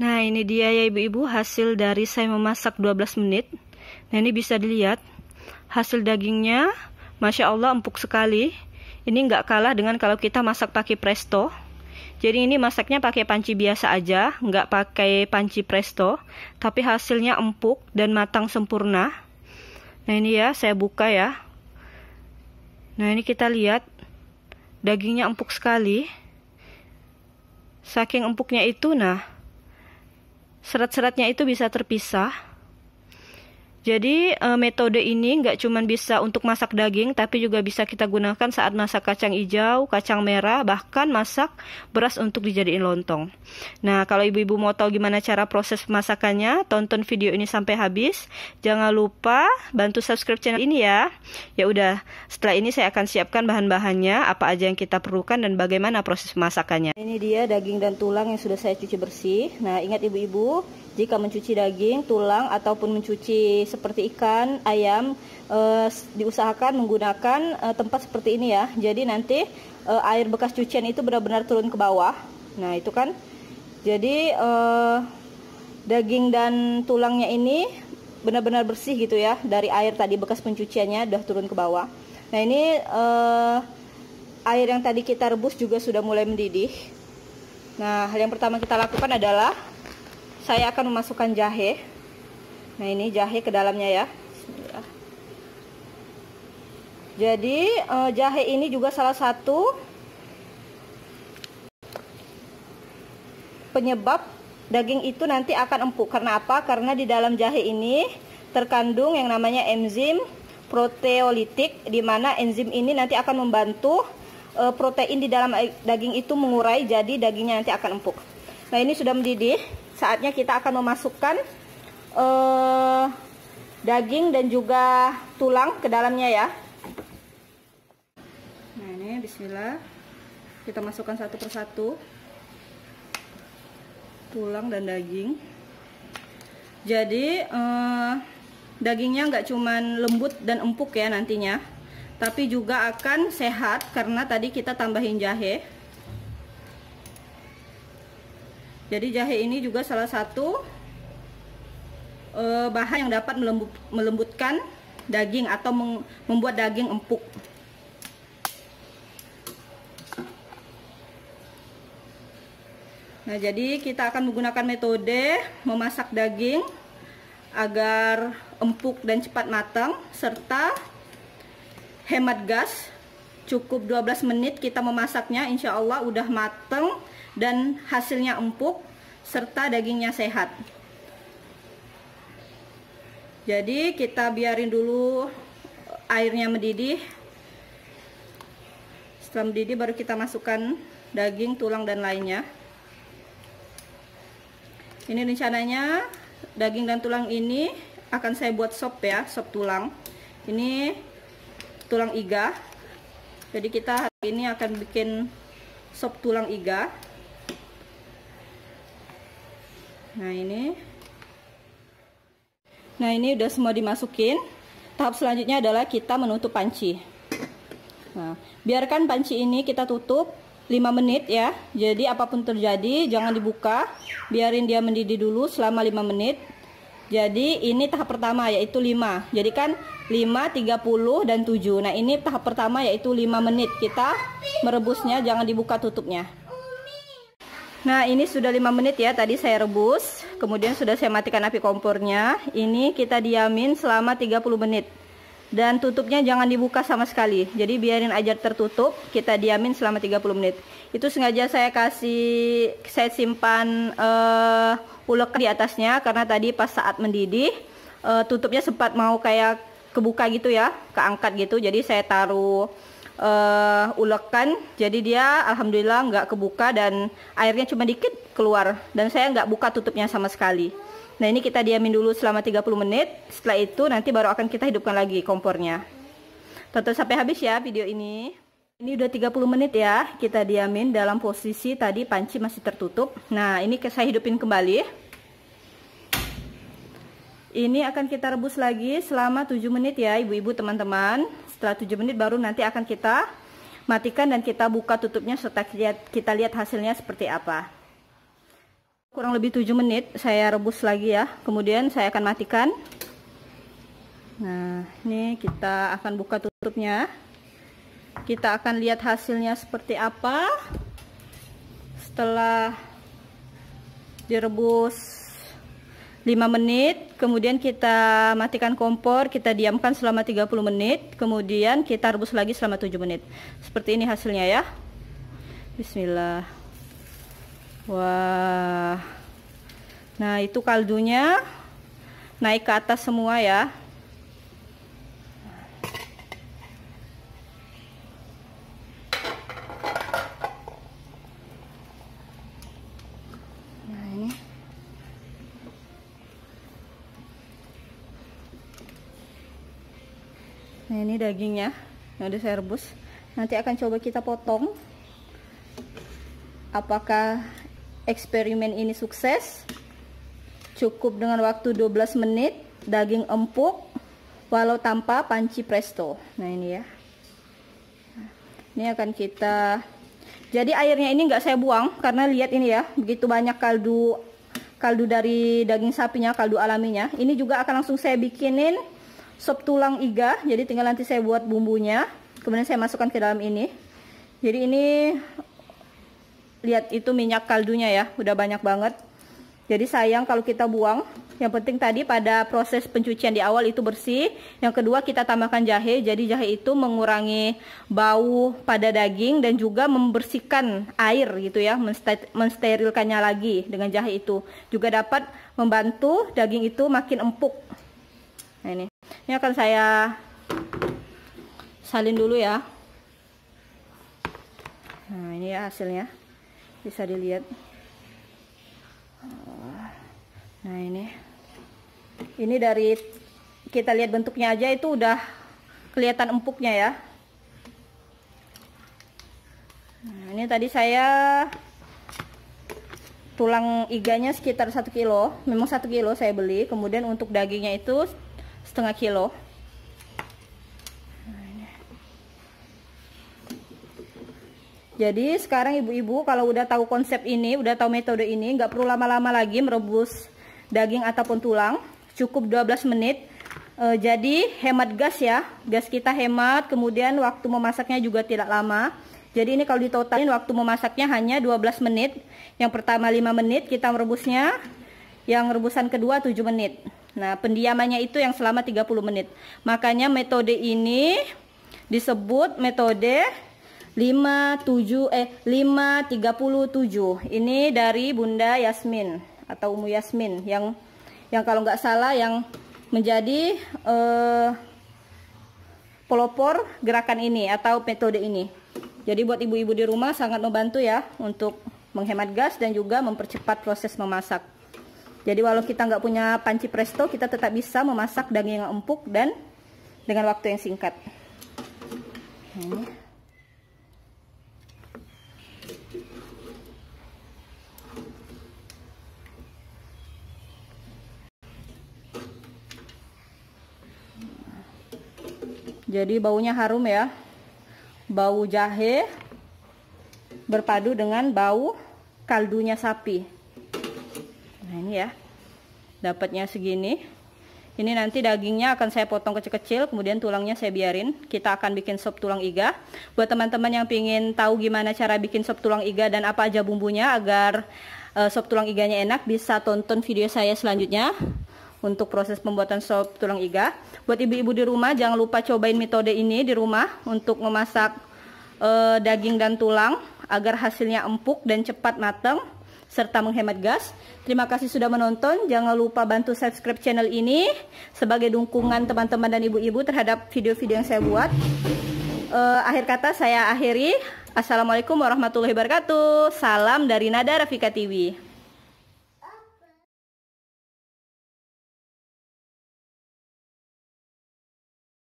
Nah, ini dia ya ibu-ibu hasil dari saya memasak 12 menit. Nah, ini bisa dilihat hasil dagingnya, Masya Allah empuk sekali. Ini nggak kalah dengan kalau kita masak pakai presto. Jadi ini masaknya pakai panci biasa aja, nggak pakai panci presto. Tapi hasilnya empuk dan matang sempurna. Nah ini ya, saya buka ya. Nah ini kita lihat, dagingnya empuk sekali. Saking empuknya itu, nah Serat-seratnya itu bisa terpisah jadi eh, metode ini nggak cuma bisa untuk masak daging, tapi juga bisa kita gunakan saat masak kacang hijau, kacang merah, bahkan masak beras untuk dijadiin lontong. Nah, kalau ibu-ibu mau tahu gimana cara proses masakannya, tonton video ini sampai habis. Jangan lupa bantu subscribe channel ini ya. Ya udah, setelah ini saya akan siapkan bahan-bahannya, apa aja yang kita perlukan dan bagaimana proses masakannya. Ini dia daging dan tulang yang sudah saya cuci bersih. Nah, ingat ibu-ibu, jika mencuci daging, tulang ataupun mencuci seperti ikan, ayam e, diusahakan menggunakan e, tempat seperti ini ya. Jadi nanti e, air bekas cucian itu benar-benar turun ke bawah. Nah, itu kan. Jadi e, daging dan tulangnya ini benar-benar bersih gitu ya dari air tadi bekas pencuciannya sudah turun ke bawah. Nah, ini e, air yang tadi kita rebus juga sudah mulai mendidih. Nah, hal yang pertama kita lakukan adalah saya akan memasukkan jahe nah ini jahe ke dalamnya ya jadi eh, jahe ini juga salah satu penyebab daging itu nanti akan empuk karena apa? karena di dalam jahe ini terkandung yang namanya enzim proteolitik di mana enzim ini nanti akan membantu eh, protein di dalam eh, daging itu mengurai jadi dagingnya nanti akan empuk Nah ini sudah mendidih, saatnya kita akan memasukkan uh, daging dan juga tulang ke dalamnya ya. Nah ini Bismillah, kita masukkan satu persatu tulang dan daging. Jadi uh, dagingnya nggak cuman lembut dan empuk ya nantinya, tapi juga akan sehat karena tadi kita tambahin jahe. jadi jahe ini juga salah satu uh, bahan yang dapat melembut, melembutkan daging atau meng, membuat daging empuk Nah, jadi kita akan menggunakan metode memasak daging agar empuk dan cepat matang serta hemat gas. Cukup 12 menit kita memasaknya, insya Allah udah mateng dan hasilnya empuk serta dagingnya sehat jadi kita biarin dulu eh, airnya mendidih setelah mendidih baru kita masukkan daging, tulang dan lainnya ini rencananya daging dan tulang ini akan saya buat sop ya, sop tulang ini tulang iga jadi kita hari ini akan bikin sop tulang iga nah ini nah ini udah semua dimasukin tahap selanjutnya adalah kita menutup panci nah, biarkan panci ini kita tutup 5 menit ya jadi apapun terjadi jangan dibuka biarin dia mendidih dulu selama 5 menit jadi ini tahap pertama yaitu 5 jadi kan 5 30 dan 7 nah ini tahap pertama yaitu 5 menit kita merebusnya jangan dibuka tutupnya Nah ini sudah 5 menit ya tadi saya rebus Kemudian sudah saya matikan api kompornya Ini kita diamin selama 30 menit Dan tutupnya jangan dibuka sama sekali Jadi biarin aja tertutup Kita diamin selama 30 menit Itu sengaja saya kasih Saya simpan uh, ulek di atasnya Karena tadi pas saat mendidih uh, Tutupnya sempat mau kayak kebuka gitu ya Keangkat gitu Jadi saya taruh uh, ulekan jadi dia alhamdulillah nggak kebuka dan airnya cuma dikit keluar dan saya nggak buka tutupnya sama sekali nah ini kita diamin dulu selama 30 menit setelah itu nanti baru akan kita hidupkan lagi kompornya tonton sampai habis ya video ini ini udah 30 menit ya kita diamin dalam posisi tadi panci masih tertutup nah ini saya hidupin kembali ini akan kita rebus lagi selama 7 menit ya ibu-ibu teman-teman setelah 7 menit baru nanti akan kita matikan dan kita buka tutupnya serta kita lihat hasilnya seperti apa. Kurang lebih 7 menit saya rebus lagi ya. Kemudian saya akan matikan. Nah, ini kita akan buka tutupnya. Kita akan lihat hasilnya seperti apa. Setelah direbus 5 menit, kemudian kita matikan kompor, kita diamkan selama 30 menit, kemudian kita rebus lagi selama 7 menit. Seperti ini hasilnya ya. Bismillah. Wah. Nah, itu kaldunya naik ke atas semua ya. nah ini dagingnya yang udah saya rebus nanti akan coba kita potong apakah eksperimen ini sukses cukup dengan waktu 12 menit daging empuk walau tanpa panci presto nah ini ya ini akan kita jadi airnya ini nggak saya buang karena lihat ini ya begitu banyak kaldu kaldu dari daging sapinya kaldu alaminya ini juga akan langsung saya bikinin sop tulang iga jadi tinggal nanti saya buat bumbunya kemudian saya masukkan ke dalam ini jadi ini lihat itu minyak kaldunya ya udah banyak banget jadi sayang kalau kita buang yang penting tadi pada proses pencucian di awal itu bersih yang kedua kita tambahkan jahe jadi jahe itu mengurangi bau pada daging dan juga membersihkan air gitu ya mensterilkannya lagi dengan jahe itu juga dapat membantu daging itu makin empuk nah ini ini akan saya salin dulu ya nah ini ya hasilnya bisa dilihat nah ini ini dari kita lihat bentuknya aja itu udah kelihatan empuknya ya nah, ini tadi saya tulang iganya sekitar 1 kilo memang 1 kilo saya beli kemudian untuk dagingnya itu setengah kilo Jadi sekarang ibu-ibu kalau udah tahu konsep ini, udah tahu metode ini, nggak perlu lama-lama lagi merebus daging ataupun tulang. Cukup 12 menit. E, jadi hemat gas ya, gas kita hemat, kemudian waktu memasaknya juga tidak lama. Jadi ini kalau ditotalin waktu memasaknya hanya 12 menit. Yang pertama 5 menit kita merebusnya, yang rebusan kedua 7 menit. Nah, pendiamannya itu yang selama 30 menit. Makanya metode ini disebut metode 57 eh 537. Ini dari Bunda Yasmin atau Umu Yasmin yang yang kalau nggak salah yang menjadi eh, pelopor gerakan ini atau metode ini. Jadi buat ibu-ibu di rumah sangat membantu ya untuk menghemat gas dan juga mempercepat proses memasak. Jadi walau kita nggak punya panci presto, kita tetap bisa memasak daging yang empuk dan dengan waktu yang singkat. Jadi baunya harum ya. Bau jahe berpadu dengan bau kaldunya sapi nah ini ya dapatnya segini ini nanti dagingnya akan saya potong kecil-kecil kemudian tulangnya saya biarin kita akan bikin sop tulang iga buat teman-teman yang ingin tahu gimana cara bikin sop tulang iga dan apa aja bumbunya agar uh, sop tulang iganya enak bisa tonton video saya selanjutnya untuk proses pembuatan sop tulang iga buat ibu-ibu di rumah jangan lupa cobain metode ini di rumah untuk memasak uh, daging dan tulang agar hasilnya empuk dan cepat matang serta menghemat gas. Terima kasih sudah menonton. Jangan lupa bantu subscribe channel ini sebagai dukungan teman-teman dan ibu-ibu terhadap video-video yang saya buat. Uh, akhir kata saya akhiri. Assalamualaikum warahmatullahi wabarakatuh. Salam dari Nada Rafika TV.